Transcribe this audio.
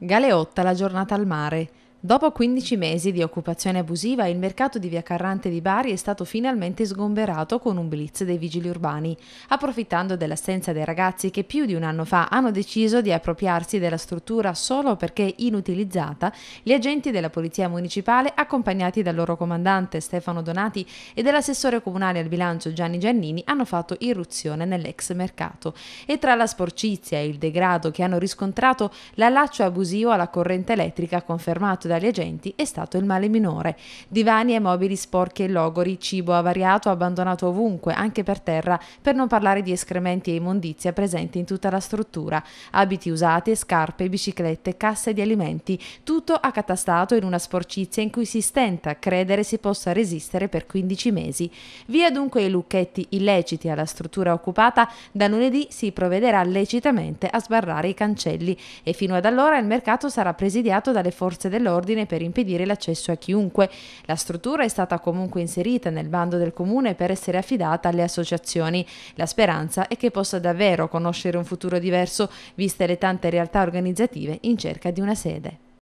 Galeotta la giornata al mare. Dopo 15 mesi di occupazione abusiva, il mercato di Via Carrante di Bari è stato finalmente sgomberato con un blitz dei vigili urbani, approfittando dell'assenza dei ragazzi che più di un anno fa hanno deciso di appropriarsi della struttura solo perché inutilizzata, gli agenti della Polizia Municipale, accompagnati dal loro comandante Stefano Donati e dell'assessore comunale al bilancio Gianni Giannini, hanno fatto irruzione nell'ex mercato. E tra la sporcizia e il degrado che hanno riscontrato, l'allaccio abusivo alla corrente elettrica ha confermato fatto dagli agenti è stato il male minore. Divani e mobili sporchi e logori, cibo avariato abbandonato ovunque, anche per terra, per non parlare di escrementi e immondizia presenti in tutta la struttura, abiti usati, scarpe, biciclette, casse di alimenti, tutto accatastato in una sporcizia in cui si stenta a credere si possa resistere per 15 mesi. Via dunque i lucchetti illeciti alla struttura occupata, da lunedì si provvederà lecitamente a sbarrare i cancelli e fino ad allora il mercato sarà presidiato dalle forze dell'ordine ordine per impedire l'accesso a chiunque. La struttura è stata comunque inserita nel bando del comune per essere affidata alle associazioni. La speranza è che possa davvero conoscere un futuro diverso, viste le tante realtà organizzative in cerca di una sede.